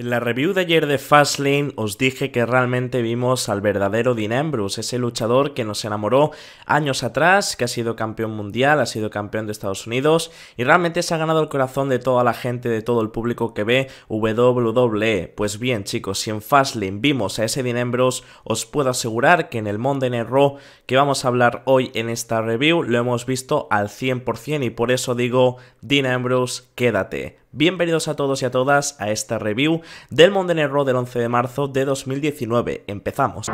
En la review de ayer de Fastlane os dije que realmente vimos al verdadero Dean Ambrose, ese luchador que nos enamoró años atrás, que ha sido campeón mundial, ha sido campeón de Estados Unidos y realmente se ha ganado el corazón de toda la gente, de todo el público que ve WWE. Pues bien chicos, si en Fastlane vimos a ese Dean Ambrose, os puedo asegurar que en el Monday Night Raw que vamos a hablar hoy en esta review lo hemos visto al 100% y por eso digo Dean Ambrose, quédate. Bienvenidos a todos y a todas a esta review del Monday del 11 de marzo de 2019. Empezamos.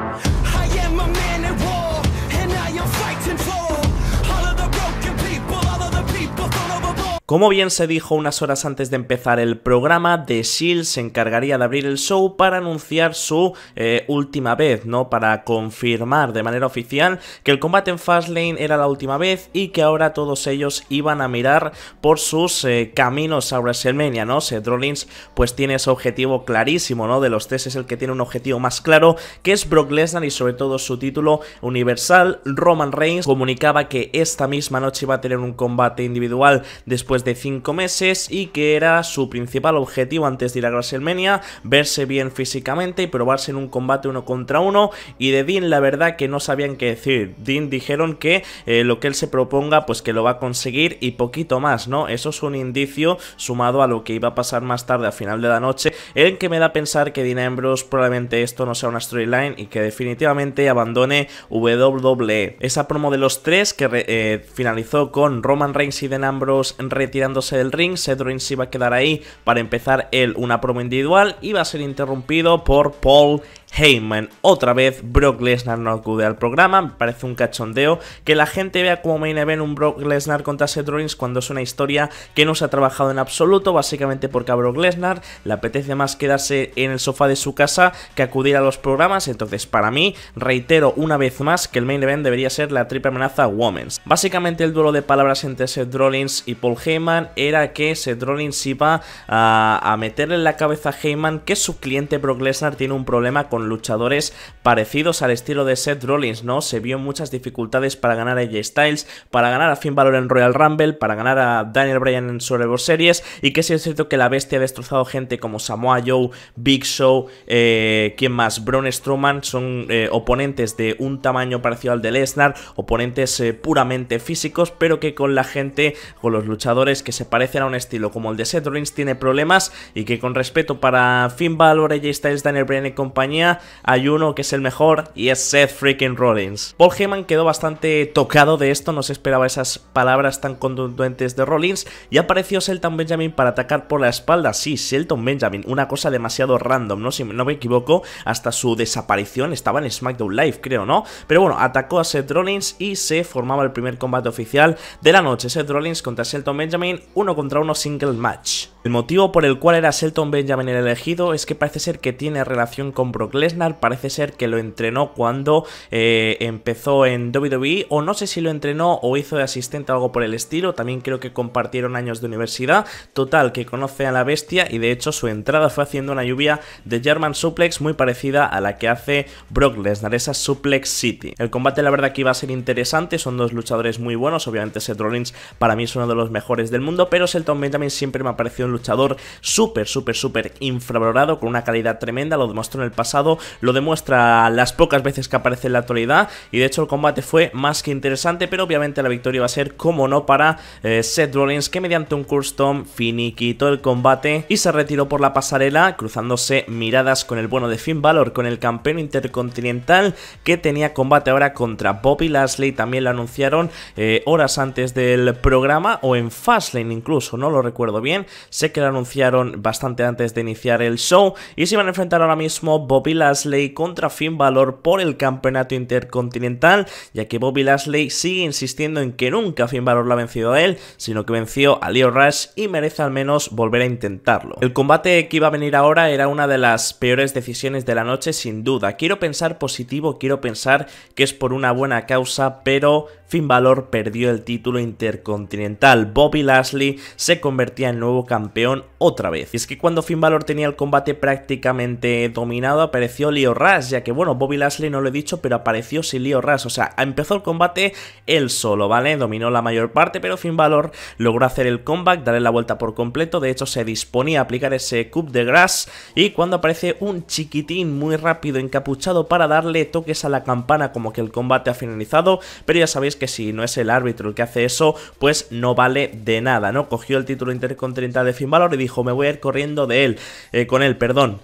Como bien se dijo unas horas antes de empezar el programa, The Shield se encargaría de abrir el show para anunciar su eh, última vez, ¿no? Para confirmar de manera oficial que el combate en Fastlane era la última vez y que ahora todos ellos iban a mirar por sus eh, caminos a WrestleMania, ¿no? Seth Rollins pues tiene ese objetivo clarísimo, ¿no? De los tres es el que tiene un objetivo más claro, que es Brock Lesnar y sobre todo su título universal. Roman Reigns comunicaba que esta misma noche iba a tener un combate individual después de 5 meses y que era su principal objetivo antes de ir a WrestleMania, verse bien físicamente y probarse en un combate uno contra uno y de Dean la verdad que no sabían qué decir, Dean dijeron que eh, lo que él se proponga pues que lo va a conseguir y poquito más, ¿no? Eso es un indicio sumado a lo que iba a pasar más tarde a final de la noche, en que me da a pensar que Dean Ambrose probablemente esto no sea una storyline y que definitivamente abandone WWE. Esa promo de los tres que eh, finalizó con Roman Reigns y Dean Ambrose en retirándose del ring, Seth Rollins iba a quedar ahí para empezar él una promo individual y va a ser interrumpido por Paul Heyman. Otra vez Brock Lesnar no acude al programa, me parece un cachondeo que la gente vea como main event un Brock Lesnar contra Seth Rollins cuando es una historia que no se ha trabajado en absoluto, básicamente porque a Brock Lesnar le apetece más quedarse en el sofá de su casa que acudir a los programas, entonces para mí, reitero una vez más que el main event debería ser la triple amenaza Women's. Básicamente el duelo de palabras entre Seth Rollins y Paul Heyman era que Seth Rollins iba a, meterle en la cabeza a Heyman que su cliente Brock Lesnar tiene un problema con luchadores parecidos al estilo de Seth Rollins, ¿no? Se vio muchas dificultades para ganar a AJ Styles, para ganar a Finn Balor en Royal Rumble, para ganar a Daniel Bryan en Survivor Series, y que si es cierto que la bestia ha destrozado gente como Samoa Joe, Big Show, eh, ¿quién más? Braun Strowman, son eh, oponentes de un tamaño parecido al de Lesnar, oponentes eh, puramente físicos, pero que con la gente, con los luchadores que se parecen a un estilo como el de Seth Rollins, tiene problemas, y que con respeto para Finn Balor, AJ Styles, Daniel Bryan y compañía, hay uno que es el mejor y es Seth freaking Rollins. Paul Heyman quedó bastante tocado de esto, no se esperaba esas palabras tan contundentes de Rollins y apareció Shelton Benjamin para atacar por la espalda. Sí, Shelton Benjamin, una cosa demasiado random, ¿no? Si no me equivoco, hasta su desaparición estaba en SmackDown Live, creo, ¿no? Pero bueno, atacó a Seth Rollins y se formaba el primer combate oficial de la noche. Seth Rollins contra Shelton Benjamin, uno contra uno single match. El motivo por el cual era Shelton Benjamin el elegido es que parece ser que tiene relación con Brock Lesnar, parece ser que lo entrenó cuando eh, empezó en WWE, o no sé si lo entrenó o hizo de asistente o algo por el estilo, también creo que compartieron años de universidad, total, que conoce a la bestia y de hecho su entrada fue haciendo una lluvia de German Suplex muy parecida a la que hace Brock Lesnar, esa Suplex City. El combate la verdad que iba a ser interesante, son dos luchadores muy buenos, obviamente Seth Rollins para mí es uno de los mejores del mundo, pero Shelton Benjamin siempre me ha parecido un luchador súper, súper, súper infravalorado, con una calidad tremenda, lo demostró en el pasado, lo demuestra las pocas veces que aparece en la actualidad, y de hecho el combate fue más que interesante, pero obviamente la victoria va a ser, como no, para eh, Seth Rollins, que mediante un custom finiquitó el combate y se retiró por la pasarela, cruzándose miradas con el bueno de Finn Balor, con el campeón intercontinental que tenía combate ahora contra Bobby Lashley, también lo anunciaron eh, horas antes del programa, o en Fastlane incluso, no lo recuerdo bien, que lo anunciaron bastante antes de iniciar el show y se van a enfrentar ahora mismo Bobby Lashley contra Finn Balor por el campeonato intercontinental, ya que Bobby Lashley sigue insistiendo en que nunca Finn Balor lo ha vencido a él, sino que venció a Leo Rush y merece al menos volver a intentarlo. El combate que iba a venir ahora era una de las peores decisiones de la noche sin duda. Quiero pensar positivo, quiero pensar que es por una buena causa, pero Finn Balor perdió el título intercontinental. Bobby Lashley se convertía en nuevo campeón otra vez. Y es que cuando Finn Balor tenía el combate prácticamente dominado, apareció Leo Ras, ya que bueno, Bobby Lashley no lo he dicho, pero apareció sin Leo Rush, o sea, empezó el combate él solo, ¿vale? Dominó la mayor parte, pero Finn Balor logró hacer el comeback, darle la vuelta por completo, de hecho se disponía a aplicar ese coup de grass y cuando aparece un chiquitín muy rápido encapuchado para darle toques a la campana como que el combate ha finalizado, pero ya sabéis que si no es el árbitro el que hace eso, pues no vale de nada, ¿no? Cogió el título intercontinental de sin valor y dijo, me voy a ir corriendo de él, eh, con él, perdón.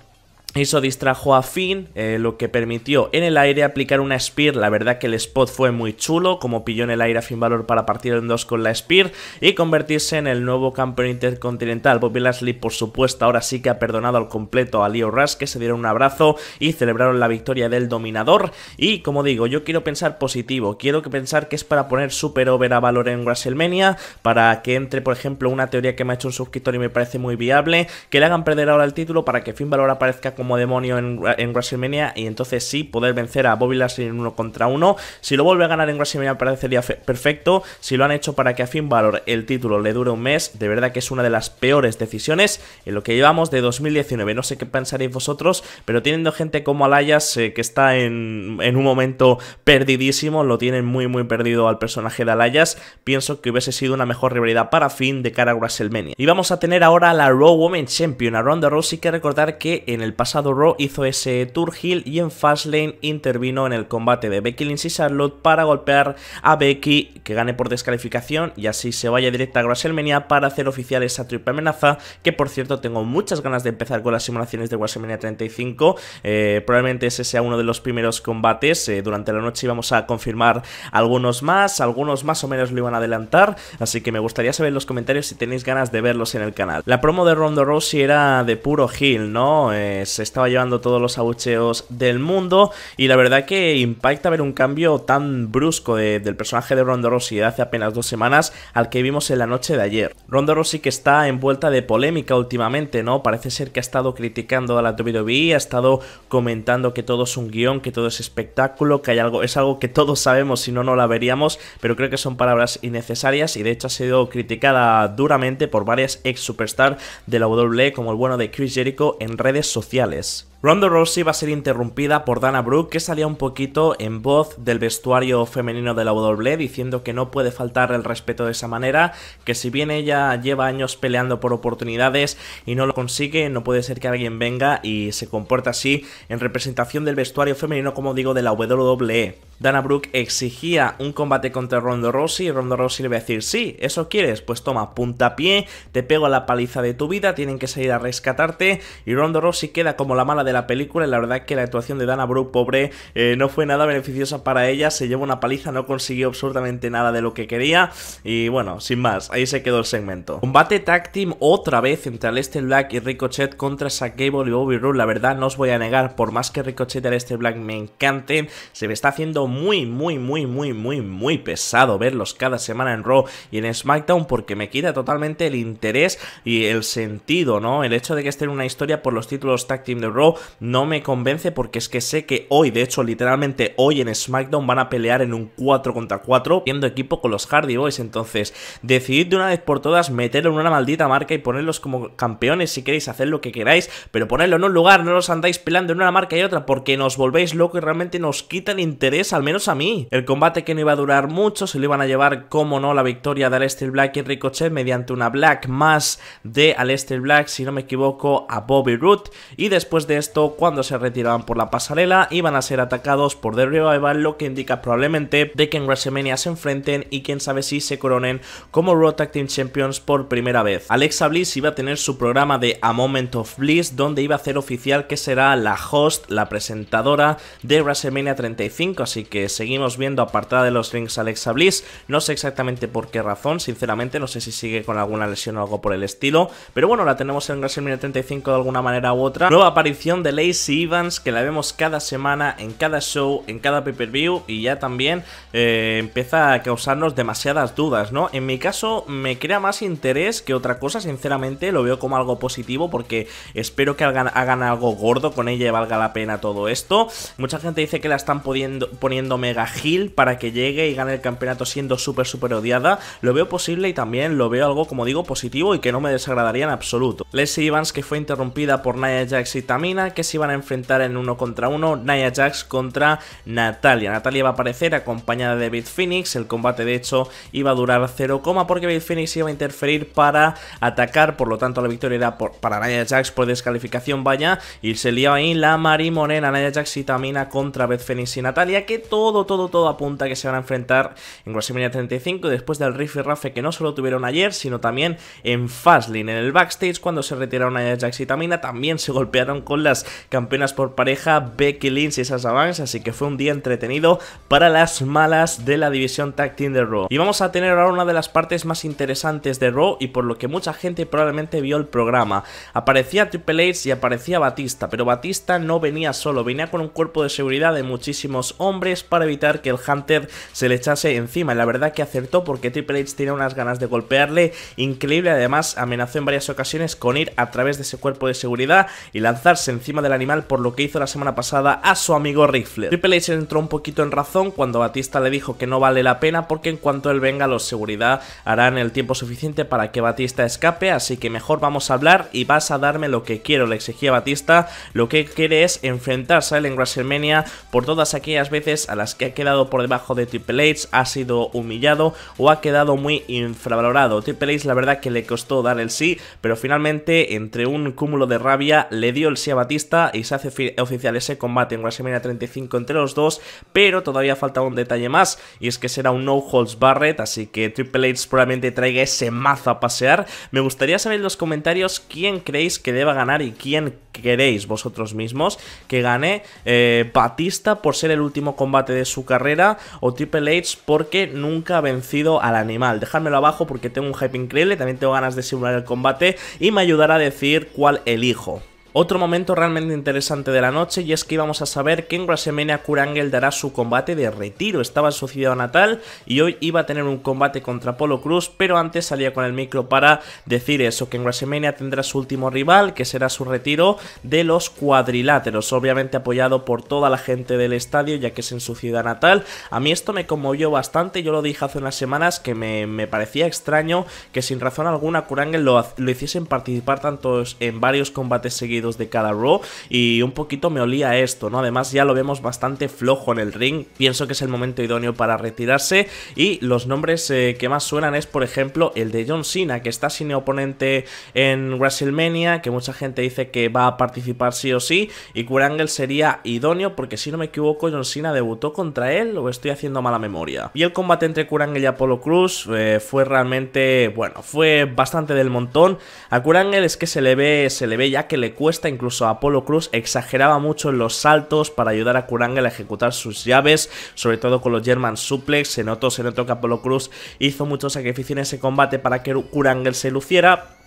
Eso distrajo a Finn, eh, lo que permitió en el aire aplicar una Spear. La verdad que el spot fue muy chulo, como pilló en el aire a Finn Balor para partir en dos con la Spear y convertirse en el nuevo campeón intercontinental. Bobby Lashley, por supuesto, ahora sí que ha perdonado al completo a Leo Rush, que se dieron un abrazo y celebraron la victoria del dominador. Y como digo, yo quiero pensar positivo, quiero pensar que es para poner super over a Valor en WrestleMania, para que entre, por ejemplo, una teoría que me ha hecho un suscriptor y me parece muy viable, que le hagan perder ahora el título para que Finn Valor aparezca con como demonio en, WrestleMania y entonces sí poder vencer a Bobby Lashley en uno contra uno. Si lo vuelve a ganar en WrestleMania parecería perfecto. Si lo han hecho para que a Finn valor el título le dure un mes, de verdad que es una de las peores decisiones en lo que llevamos de 2019. No sé qué pensaréis vosotros, pero teniendo gente como Alayas eh, que está en, en un momento perdidísimo, lo tienen muy muy perdido al personaje de Alayas, pienso que hubiese sido una mejor rivalidad para Finn de cara a WrestleMania. Y vamos a tener ahora a la Raw Women Champion, a Ronda Rousey, que recordar que en el pasado hizo ese tour Hill y en Fastlane intervino en el combate de Becky Lynch y Charlotte para golpear a Becky que gane por descalificación y así se vaya directa a WrestleMania para hacer oficial esa triple amenaza que por cierto tengo muchas ganas de empezar con las simulaciones de WrestleMania 35 eh, probablemente ese sea uno de los primeros combates eh, durante la noche íbamos a confirmar algunos más algunos más o menos lo iban a adelantar así que me gustaría saber en los comentarios si tenéis ganas de verlos en el canal la promo de Ronda Rousey era de puro Hill, no eh, estaba llevando todos los abucheos del mundo y la verdad que impacta ver un cambio tan brusco del personaje de Ronda Rossi de hace apenas dos semanas al que vimos en la noche de ayer. Ronda Rossi que está envuelta de polémica últimamente, ¿no? Parece ser que ha estado criticando a la WWE, ha estado comentando que todo es un guión, que todo es espectáculo, que hay algo, es algo que todos sabemos, si no, no la veríamos, pero creo que son palabras innecesarias y de hecho ha sido criticada duramente por varias ex superstar de la WWE como el bueno de Chris Jericho en redes sociales sociales. Ronda Rousey va a ser interrumpida por Dana Brooke, que salía un poquito en voz del vestuario femenino de la WWE, diciendo que no puede faltar el respeto de esa manera, que si bien ella lleva años peleando por oportunidades y no lo consigue, no puede ser que alguien venga y se comporte así en representación del vestuario femenino, como digo, de la WWE. Dana Brooke exigía un combate contra Ronda Rousey y Ronda Rousey le va a decir, sí, eso quieres, pues toma, puntapié, te pego a la paliza de tu vida, tienen que salir a rescatarte y Ronda rossi queda como la mala de la película y la verdad que la actuación de Dana Brooke, pobre, eh, no fue nada beneficiosa para ella, se llevó una paliza, no consiguió absolutamente nada de lo que quería y bueno, sin más, ahí se quedó el segmento. Combate tag team otra vez entre Aleister Black y Ricochet contra Zack Gable y Bobby Roode, la verdad no os voy a negar, por más que Ricochet y Aleister Black me encanten, se me está haciendo muy, muy, muy, muy, muy, muy pesado verlos cada semana en Raw y en SmackDown porque me quita totalmente el interés y el sentido, ¿no? El hecho de que estén en una historia por los títulos tag team de Raw no me convence porque es que sé que hoy, de hecho literalmente hoy en SmackDown van a pelear en un 4 contra 4 viendo equipo con los Hardy Boys, entonces decidid de una vez por todas meterlo en una maldita marca y ponerlos como campeones si queréis hacer lo que queráis, pero ponerlo en un lugar, no los andáis pelando en una marca y otra porque nos volvéis locos y realmente nos quitan interés, al menos a mí. El combate que no iba a durar mucho, se lo iban a llevar, como no, la victoria de Aleister Black y Ricochet mediante una Black más de Aleister Black, si no me equivoco, a Bobby Root y después de esto cuando se retiraban por la pasarela, iban a ser atacados por The Revival, lo que indica probablemente de que en WrestleMania se enfrenten y quién sabe si se coronen como Road Tag Team Champions por primera vez. Alexa Bliss iba a tener su programa de A Moment of Bliss, donde iba a hacer oficial que será la host, la presentadora de WrestleMania 35, así que seguimos viendo apartada de los rings Alexa Bliss, no sé exactamente por qué razón, sinceramente, no sé si sigue con alguna lesión o algo por el estilo, pero bueno, la tenemos en WrestleMania 35 de alguna manera u otra. Nueva aparición de Lacey Evans que la vemos cada semana, en cada show, en cada pay-per-view y ya también eh, empieza a causarnos demasiadas dudas, ¿no? En mi caso me crea más interés que otra cosa, sinceramente lo veo como algo positivo porque espero que hagan, algo gordo con ella y valga la pena todo esto. Mucha gente dice que la están poniendo, mega heel para que llegue y gane el campeonato siendo súper, súper odiada. Lo veo posible y también lo veo algo, como digo, positivo y que no me desagradaría en absoluto. Lacey Evans que fue interrumpida por Nia Jax y Tamina que se iban a enfrentar en uno contra uno, Nia Jax contra Natalia. Natalia va a aparecer acompañada de beat Phoenix, el combate de hecho iba a durar 0, porque Bit Phoenix iba a interferir para atacar, por lo tanto la victoria era para Nia Jax por descalificación vaya y se liaba ahí la Marimonena, Nia Jax y Tamina contra Beth Phoenix y Natalia que todo, todo, todo apunta que se van a enfrentar en WrestleMania 35 después del riff y rafe que no solo tuvieron ayer sino también en Fastlane, en el backstage cuando se retiraron Naya Jax y Tamina también se golpearon con la Campeonas por pareja Becky Lynch y esas avances, así que fue un día entretenido para las malas de la división Tag Team de Raw. Y vamos a tener ahora una de las partes más interesantes de Raw y por lo que mucha gente probablemente vio el programa. Aparecía Triple H y aparecía Batista, pero Batista no venía solo, venía con un cuerpo de seguridad de muchísimos hombres para evitar que el Hunter se le echase encima. Y la verdad que acertó porque Triple H tenía unas ganas de golpearle increíble, además amenazó en varias ocasiones con ir a través de ese cuerpo de seguridad y lanzarse en encima del animal por lo que hizo la semana pasada a su amigo Rifle. Triple H entró un poquito en razón cuando Batista le dijo que no vale la pena porque en cuanto él venga los seguridad harán el tiempo suficiente para que Batista escape, así que mejor vamos a hablar y vas a darme lo que quiero, le exigía Batista, lo que quiere es enfrentarse a él en WrestleMania por todas aquellas veces a las que ha quedado por debajo de Triple H, ha sido humillado o ha quedado muy infravalorado. Triple H la verdad que le costó dar el sí, pero finalmente entre un cúmulo de rabia le dio el sí a Batista y se hace oficial ese combate en WrestleMania 35 entre los dos, pero todavía falta un detalle más y es que será un no holds barret, así que Triple H probablemente traiga ese mazo a pasear. Me gustaría saber en los comentarios quién creéis que deba ganar y quién queréis vosotros mismos que gane eh, Batista por ser el último combate de su carrera o Triple H porque nunca ha vencido al animal. Dejadmelo abajo porque tengo un hype increíble, también tengo ganas de simular el combate y me ayudará a decir cuál elijo. Otro momento realmente interesante de la noche y es que íbamos a saber que en WrestleMania Kurangel dará su combate de retiro. Estaba en su ciudad natal y hoy iba a tener un combate contra Polo Cruz, pero antes salía con el micro para decir eso, que en WrestleMania tendrá su último rival, que será su retiro de los cuadriláteros, obviamente apoyado por toda la gente del estadio, ya que es en su ciudad natal. A mí esto me conmovió bastante, yo lo dije hace unas semanas que me, parecía extraño que sin razón alguna Kurangel lo, lo hiciesen participar tantos en varios combates seguidos de cada row y un poquito me olía esto, ¿no? Además ya lo vemos bastante flojo en el ring, pienso que es el momento idóneo para retirarse y los nombres eh, que más suenan es por ejemplo el de John Cena que está sin oponente en WrestleMania, que mucha gente dice que va a participar sí o sí y Kurangel sería idóneo porque si no me equivoco John Cena debutó contra él o estoy haciendo mala memoria. Y el combate entre Kurangel y Apolo Cruz eh, fue realmente, bueno, fue bastante del montón. A Kurangel es que se le ve, se le ve ya que le cuesta incluso Apolo Cruz exageraba mucho en los saltos para ayudar a Kurangel a ejecutar sus llaves, sobre todo con los German Suplex, se notó, se notó que Apolo Cruz hizo muchos sacrificios en ese combate para que Kurangel se luciera,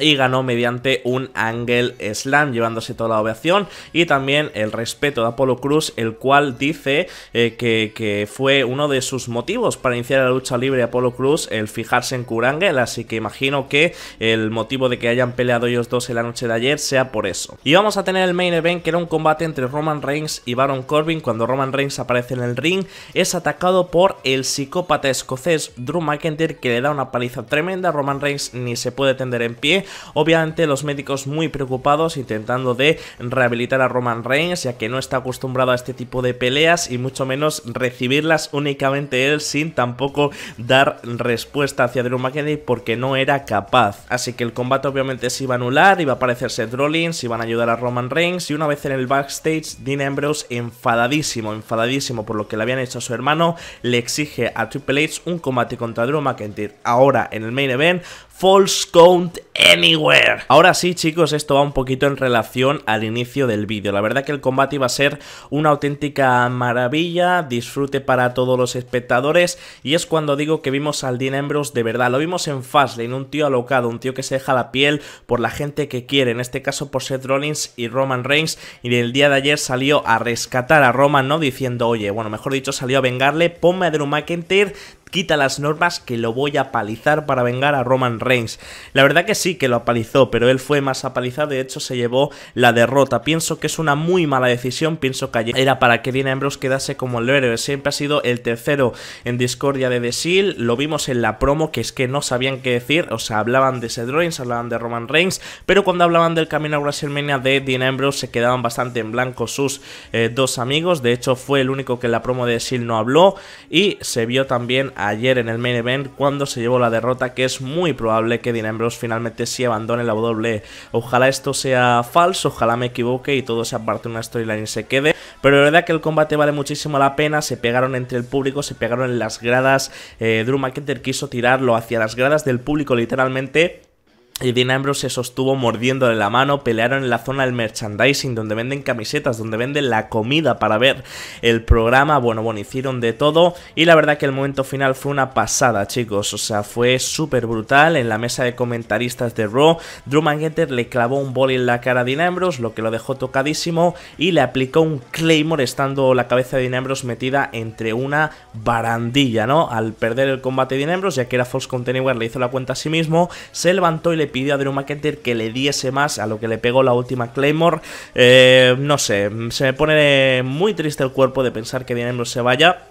y ganó mediante un Angle Slam, llevándose toda la ovación y también el respeto de Apolo Cruz, el cual dice eh, que, fue uno de sus motivos para iniciar la lucha libre de Apolo Cruz el fijarse en Kurangel, así que imagino que el motivo de que hayan peleado ellos dos en la noche de ayer sea por eso. Y vamos a tener el main event, que era un combate entre Roman Reigns y Baron Corbin, cuando Roman Reigns aparece en el ring, es atacado por el psicópata escocés Drew McIntyre, que le da una paliza tremenda, Roman Reigns ni se puede tender en pie, Obviamente los médicos muy preocupados intentando de rehabilitar a Roman Reigns ya que no está acostumbrado a este tipo de peleas y mucho menos recibirlas únicamente él sin tampoco dar respuesta hacia Drew McIntyre porque no era capaz. Así que el combate obviamente se iba a anular, iba a parecerse Drollins, iban a ayudar a Roman Reigns y una vez en el backstage Dean Ambrose enfadadísimo, enfadadísimo por lo que le habían hecho a su hermano, le exige a Triple H un combate contra Drew McIntyre. Ahora en el main event, False Count Ahora sí, chicos, esto va un poquito en relación al inicio del vídeo. La verdad que el combate iba a ser una auténtica maravilla, disfrute para todos los espectadores. Y es cuando digo que vimos al Dean Ambrose de verdad. Lo vimos en Fastlane, un tío alocado, un tío que se deja la piel por la gente que quiere. En este caso por Seth Rollins y Roman Reigns. Y el día de ayer salió a rescatar a Roman, ¿no? Diciendo, oye, bueno, mejor dicho, salió a vengarle, ponme a Drew McIntyre, quita las normas que lo voy a palizar para vengar a Roman Reigns. La verdad que sí que lo apalizó, pero él fue más apalizado, de hecho se llevó la derrota. Pienso que es una muy mala decisión, pienso que era para que Dean Ambrose quedase como el héroe, siempre ha sido el tercero en discordia de The Seal, lo vimos en la promo que es que no sabían qué decir, o sea, hablaban de Seth Rollins, hablaban de Roman Reigns, pero cuando hablaban del camino a WrestleMania de Dean Ambrose se quedaban bastante en blanco sus eh, dos amigos, de hecho fue el único que en la promo de The Seal no habló y se vio también a ayer en el main event cuando se llevó la derrota que es muy probable que Dean finalmente sí abandone la W. Ojalá esto sea falso, ojalá me equivoque y todo se de una storyline y se quede. Pero la verdad que el combate vale muchísimo la pena, se pegaron entre el público, se pegaron en las gradas. Eh, Drew McIntyre quiso tirarlo hacia las gradas del público literalmente y Dean se sostuvo mordiéndole la mano, pelearon en la zona del merchandising, donde venden camisetas, donde venden la comida para ver el programa, bueno, bueno, hicieron de todo y la verdad que el momento final fue una pasada, chicos, o sea, fue súper brutal en la mesa de comentaristas de Raw, Drew McIntyre le clavó un boli en la cara a Dean lo que lo dejó tocadísimo y le aplicó un Claymore estando la cabeza de Dean metida entre una barandilla, ¿no? Al perder el combate de ya que era Fox Container le hizo la cuenta a sí mismo, se levantó y le le pidió a Drew McIntyre que le diese más a lo que le pegó la última Claymore. Eh, no sé, se me pone muy triste el cuerpo de pensar que Dean se vaya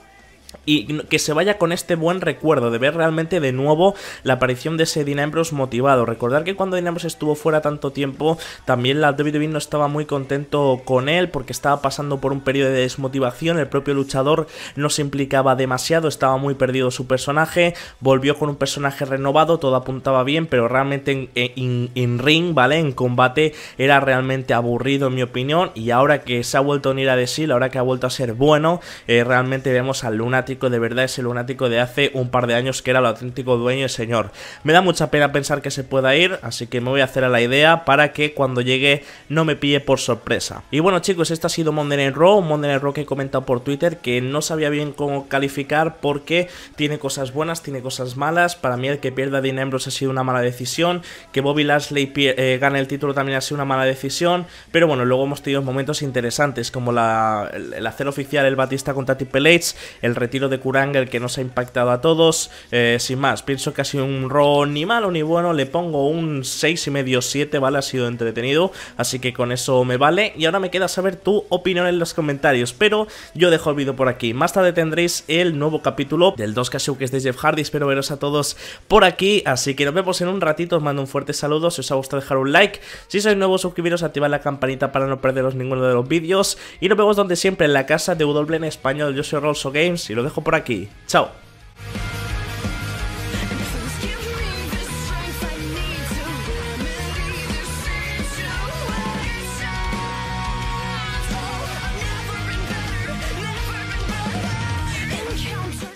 y que se vaya con este buen recuerdo de ver realmente de nuevo la aparición de ese Dinambros motivado. Recordar que cuando Dinambros estuvo fuera tanto tiempo, también la WWE no estaba muy contento con él porque estaba pasando por un periodo de desmotivación, el propio luchador no se implicaba demasiado, estaba muy perdido su personaje, volvió con un personaje renovado, todo apuntaba bien, pero realmente en, ring, ¿vale? En combate era realmente aburrido en mi opinión y ahora que se ha vuelto a unir a The ahora que ha vuelto a ser bueno, eh, realmente vemos al Luna de verdad, ese lunático de hace un par de años que era el auténtico dueño y señor. Me da mucha pena pensar que se pueda ir, así que me voy a hacer a la idea para que cuando llegue no me pille por sorpresa. Y bueno chicos, esta ha sido Monday Night Raw, un Monday Night Raw que he comentado por Twitter que no sabía bien cómo calificar porque tiene cosas buenas, tiene cosas malas. Para mí el que pierda Dean ha sido una mala decisión, que Bobby Lashley eh, gane el título también ha sido una mala decisión, pero bueno, luego hemos tenido momentos interesantes como el, hacer oficial el Batista contra Triple H, el retiro tiro de Kuranger que nos ha impactado a todos. Eh, sin más, pienso que ha sido un robo ni malo ni bueno, le pongo un y medio 7, ¿vale? Ha sido entretenido, así que con eso me vale. Y ahora me queda saber tu opinión en los comentarios, pero yo dejo el vídeo por aquí. Más tarde tendréis el nuevo capítulo del 2 Show que es de Jeff Hardy, espero veros a todos por aquí, así que nos vemos en un ratito, os mando un fuerte saludo, si os ha gustado dejar un like, si sois nuevos suscribiros, activad la campanita para no perderos ninguno de los vídeos, y nos vemos donde siempre, en la casa de W en español, yo soy Rolso Games, y lo dejo por aquí. Chao.